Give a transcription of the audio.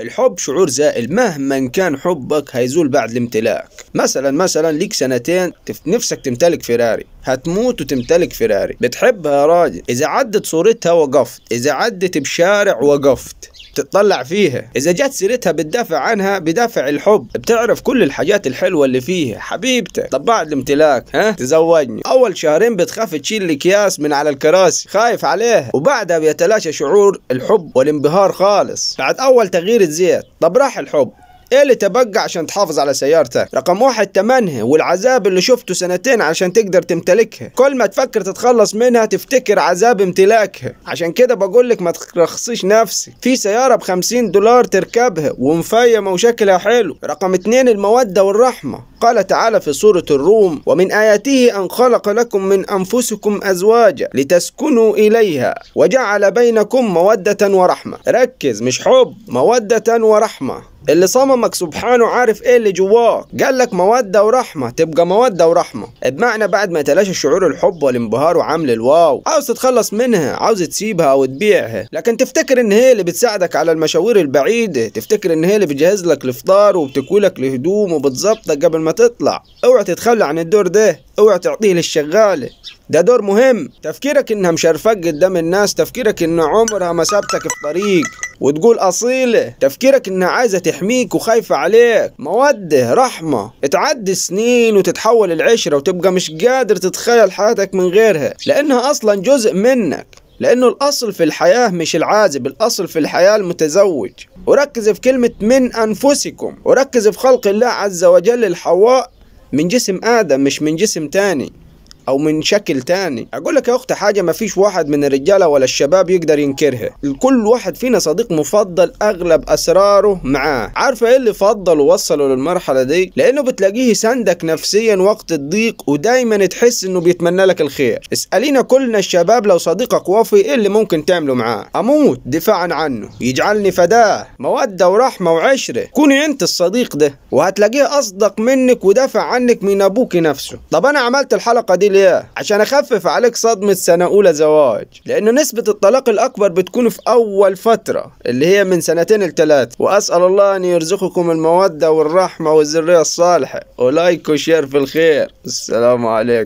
الحب شعور زائل مهما كان حبك هيزول بعد الامتلاك مثلا مثلا ليك سنتين نفسك تمتلك فيراري هتموت وتمتلك فيراري بتحبها يا راجل اذا عدت صورتها وقفت اذا عدت بشارع وقفت تطلع فيها اذا جت سيرتها بتدافع عنها بدافع الحب بتعرف كل الحاجات الحلوه اللي فيها حبيبتك طب بعد الامتلاك ها تزوجني اول شهرين بتخاف تشيل الاكياس من على الكراسي خايف عليها وبعدها بيتلاشى شعور الحب والانبهار خالص بعد اول تغيير زيت طب راح الحب ايه اللي تبقى عشان تحافظ على سيارتك رقم واحد تمنها والعذاب اللي شفته سنتين عشان تقدر تمتلكها كل ما تفكر تتخلص منها تفتكر عذاب امتلاكها عشان كده بقول لك ما ترخصيش نفسك في سيارة ب 50 دولار تركبها ومفيمة وشكلها حلو رقم اتنين المودة والرحمة قال تعالى في سورة الروم ومن آياته أن خلق لكم من أنفسكم أزواجا لتسكنوا إليها وجعل بينكم مودة ورحمة ركز مش حب مودة ورحمة اللي صممك سبحانه عارف ايه اللي جواك قال لك مودة ورحمة تبقى مودة ورحمة بمعنى بعد ما تلاشى شعور الحب والانبهار وعامل الواو عاوز تتخلص منها عاوز تسيبها او تبيعها لكن تفتكر ان هي اللي بتساعدك على المشاوير البعيدة تفتكر ان هي اللي بتجهز لك الفطار وبتكوي لك الهدوم وبتظبطك قبل ما تطلع اوعى تتخلى عن الدور ده اوعى تعطيه للشغالة ده دور مهم تفكيرك انها مشرفك قدام الناس تفكيرك ان عمرها ما سابتك في طريق وتقول أصيلة تفكيرك إنها عايزة تحميك وخايفة عليك مودة رحمة تعدي سنين وتتحول العشرة وتبقى مش قادر تتخيل حياتك من غيرها لأنها أصلا جزء منك لأنه الأصل في الحياة مش العازب الأصل في الحياة المتزوج وركز في كلمة من أنفسكم وركز في خلق الله عز وجل الحواء من جسم آدم مش من جسم تاني او من شكل تاني اقول لك يا اختي حاجه ما فيش واحد من الرجاله ولا الشباب يقدر ينكرها الكل واحد فينا صديق مفضل اغلب اسراره معاه عارفه ايه اللي فضل ووصله للمرحله دي لانه بتلاقيه يساندك نفسيا وقت الضيق ودايما تحس انه بيتمنى لك الخير اسالينا كلنا الشباب لو صديقك وافي ايه اللي ممكن تعمله معاه اموت دفاعا عنه يجعلني فداه موده ورحمه وعشره كوني انت الصديق ده وهتلاقيه اصدق منك ودافع عنك من ابوك نفسه طب انا عملت الحلقه دي عليه عشان أخفف عليك صدمة سنة أولى زواج لانه نسبة الطلاق الأكبر بتكون في أول فترة اللي هي من سنتين لثلاثة وأسأل الله أن يرزقكم المودة والرحمة والذرية الصالحة ولايك وشير في الخير السلام عليكم